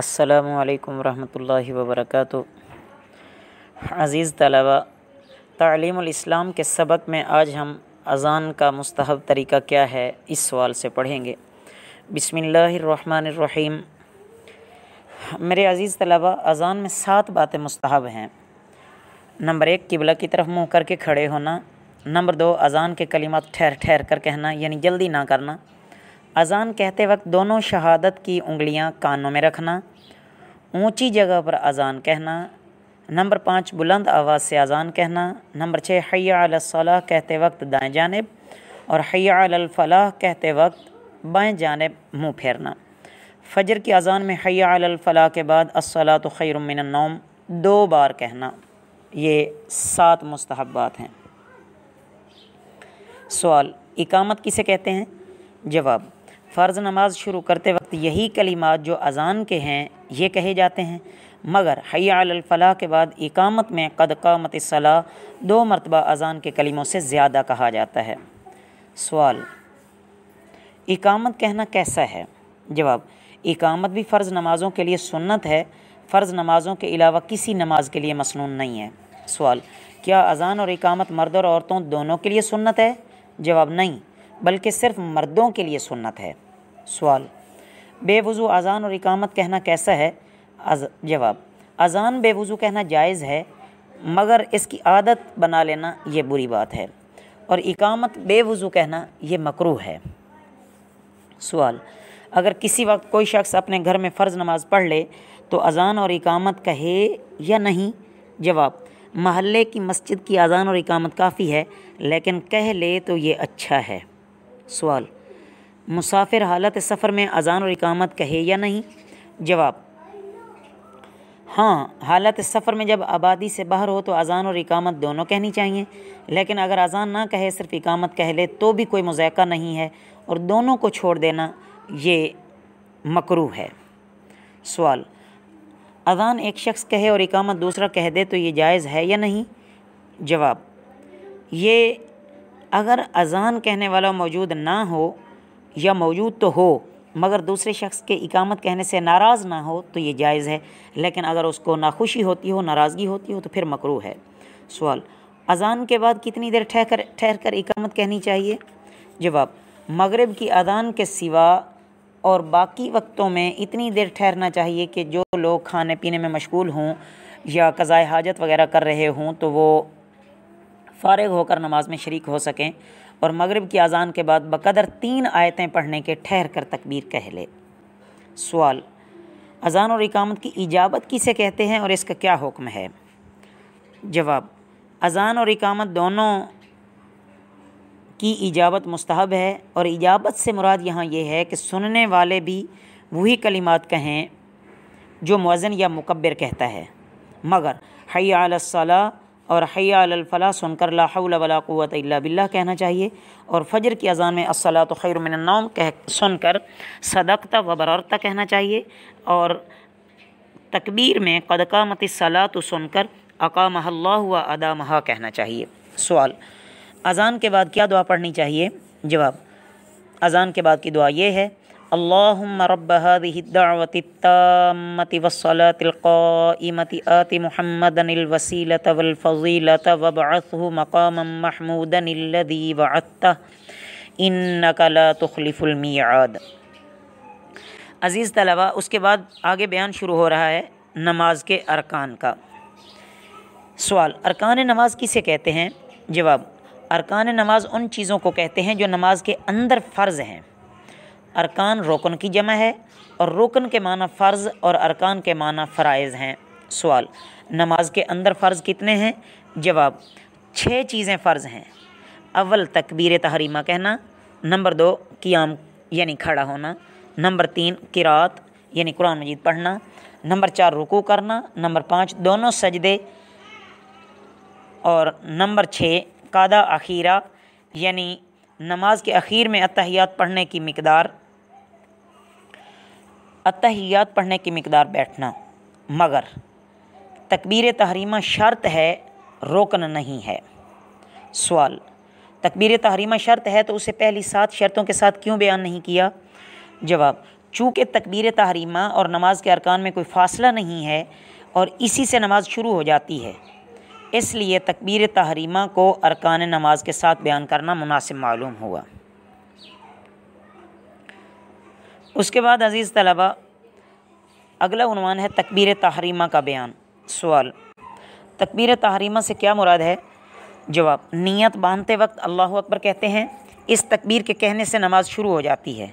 अस्सलाम रहमतुल्लाहि व बरकातु अज़ीज़ तलबा तालीम के सबक में आज हम अज़ान का मुस्तहब तरीका क्या है इस सवाल से पढ़ेंगे बसमीम मेरे अज़ीज़ तलबा अज़ान में सात बातें मुस्तहब हैं नंबर एक किबला की तरफ मुँह करके खड़े होना नंबर दो अज़ान के कलिमात ठहर ठहर कर कहना यानी जल्दी ना करना अज़ान कहते वक्त दोनों शहादत की उंगलियां कानों में रखना ऊंची जगह पर अजान कहना नंबर पाँच बुलंद आवाज़ से अजान कहना नंबर छः हैया कहते वक्त दाएँ जानब और हैया कहते वक्त बाएँ जानब मुँह फेरना फजर की अजान में हैया के बाद असला तो खैरमिनम दो बार कहना ये सात मुस्तहबात हैं सवाल इकामत किसे कहते हैं जवाब फ़र्ज़ नमाज शुरू करते वक्त यही कलिमात जो अजान के हैं ये कहे जाते हैं मगर हयालफलाह के बाद इकामत में कदकामत सलाह दो मरतबा अजान के कलिमों से ज़्यादा कहा जाता है सवाल इकामत कहना कैसा है जवाब इकामत भी फ़र्ज़ नमाज़ों के लिए सुन्नत है फ़र्ज़ नमाज़ों के अलावा किसी नमाज के लिए मसनून नहीं है सवाल क्या अजान और इकामत मर्द और औरतों दोनों के लिए सुन्नत है जवाब नहीं बल्कि सिर्फ मर्दों के लिए सुन्नत है सवाल बेवज़ू अजान और इकामत कहना कैसा है अज, जवाब अजान बेवज़ू कहना जायज़ है मगर इसकी आदत बना लेना ये बुरी बात है और इकामत बेवज़ू कहना ये मकरू है सवाल अगर किसी वक्त कोई शख्स अपने घर में फ़र्ज़ नमाज़ पढ़ ले तो अजान और इकामत कहे या नहीं जवाब महल्ले की मस्जिद की अजान और इकामत काफ़ी है लेकिन कह ले तो ये अच्छा है सवाल मुसाफिर हालत सफ़र में अजान और इकामत कहे या नहीं जवाब हाँ हालत सफ़र में जब आबादी से बाहर हो तो अजान और इकामत दोनों कहनी चाहिए लेकिन अगर अजान ना कहे सिर्फ इकामत कह ले तो भी कोई मज़ायका नहीं है और दोनों को छोड़ देना ये मकरू है सवाल अजान एक शख्स कहे और इकामत दूसरा कह दे तो ये जायज़ है या नहीं जवाब ये अगर अजान कहने वाला मौजूद ना हो या मौजूद तो हो मगर दूसरे शख्स के इकामत कहने से नाराज़ ना हो तो ये जायज़ है लेकिन अगर उसको नाखुशी होती हो नाराज़गी होती हो तो फिर मकरू है सवाल अजान के बाद कितनी देर ठहर कर ठहर कर इकामत कहनी चाहिए जवाब मगरब की अजान के सिवा और बाकी वक्तों में इतनी देर ठहरना चाहिए कि जो लोग खाने पीने में मशगूल हों या कज़ाए हाजत वगैरह कर रहे हों तो वो फ़ारग होकर नमाज में शर्क हो सकें और मगरब की अज़ान के बाद बकदर तीन आयतें पढ़ने के ठहर कर तकबीर कह ले सवाल अज़ान और इकामत की इजाबत किसे कहते हैं और इसका क्या हुक्म है जवाब अज़ान और इकामत दोनों की इजाबत मस्तहब है और इजाबत से मुराद यहाँ ये है कि सुनने वाले भी वही कलिमात कहें जो मज़न या मुकबर कहता है मगर हया सला और हयालफला सुनकर लाहौल वलाक़वत बिल्ला कहना चाहिए और फ़जर की अज़ान में असला तो खैर कह सुनकर सदकता व बररता कहना चाहिए और तकबीर में कदकामत सला तो सुनकर अका व अदा महा कहना चाहिए सवाल अज़ान के बाद क्या दुआ पढ़नी चाहिए जवाब अज़ान के बाद की दुआ ये है اللهم رب هذه الدعوة التامة والصلاة القائمة آت محمدا الوسيلة والفضيلة وابعثه مقاما محمودا الذي بعثته إنك لا تخلف الميعاد عزیز طلبہ اس کے بعد آگے بیان شروع ہو رہا ہے نماز کے ارکان کا سوال ارکان نماز کسے کہتے ہیں جواب ارکان نماز ان چیزوں کو کہتے ہیں جو نماز کے اندر فرض ہیں अरकान रोकन की जमा है और रोकन के माना फ़र्ज़ और अरकान के माना फ़रज़ हैं सवाल नमाज के अंदर फ़र्ज़ कितने हैं जवाब छः चीज़ें फ़र्ज़ हैं अव्वल तकबीर तहरीमा कहना नंबर दो कियाम यानी खड़ा होना नंबर तीन किरात यानी कुरान मजीद पढ़ना नंबर चार रुकू करना नंबर पाँच दोनों सजदे और नंबर छः कादा अखीरा यानी नमाज के अखीर में अतहियात पढ़ने की मकदार अतहियात पढ़ने की मकदार बैठना मगर तकबीर तहरीमा शर्त है रोकन नहीं है सवाल तकबीर तहरीमा शर्त है तो उसे पहली सात शर्तों के साथ क्यों बयान नहीं किया जवाब चूँकि तकबीर तहरीमा और नमाज के अरकान में कोई फासला नहीं है और इसी से नमाज शुरू हो जाती है इसलिए तकबीर तहरीमा को अरकान नमाज के साथ बयान करना मुनासिब मालूम हुआ उसके बाद अज़ीज़ तलबा अगला उनवान है तकबीर तहरीमा का बयान सवाल तकबीर तहरीमा से क्या मुराद है जवाब नीयत बांधते वक्त अल्लाह अकबर कहते हैं इस तकबीर के कहने से नमाज शुरू हो जाती है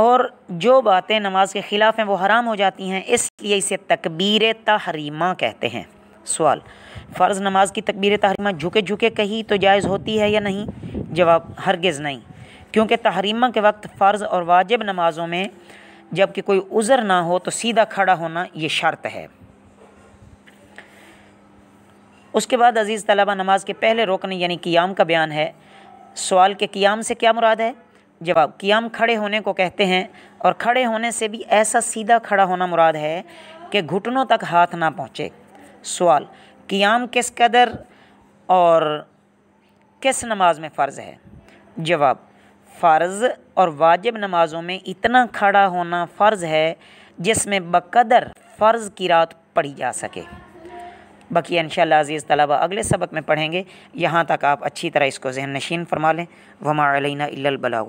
और जो बातें नमाज के ख़िलाफ़ हैं वो हराम हो जाती हैं इसलिए इसे तकबीर तहरीमा कहते हैं सवाल फ़र्ज़ नमाज की तकबीर तहरीमा झुके झुके कही तो जायज़ होती है या नहीं जवाब हरगिज़ नहीं क्योंकि तहरीमा के वक्त फ़र्ज़ और वाजिब नमाज़ों में जबकि कोई उज़र ना हो तो सीधा खड़ा होना ये शर्त है उसके बाद अज़ीज़ तलबा नमाज के पहले रोकने यानी कियाम का बयान है सवाल के कियाम से क्या मुराद है जवाब कियाम खड़े होने को कहते हैं और खड़े होने से भी ऐसा सीधा खड़ा होना मुराद है कि घुटनों तक हाथ ना पहुँचे सवाल कियाम किस कदर और किस नमाज में फ़र्ज़ है जवाब फ़र्ज़ और वाजिब नमाज़ों में इतना खड़ा होना फ़र्ज़ है जिसमें बकदर फ़र्ज़ की रात पढ़ी जा सके बाकी इन अज़ीज़ तलबा अगले सबक में पढ़ेंगे यहाँ तक आप अच्छी तरह इसको जहन नशीन फरमा लें वमा अलैना इल्लल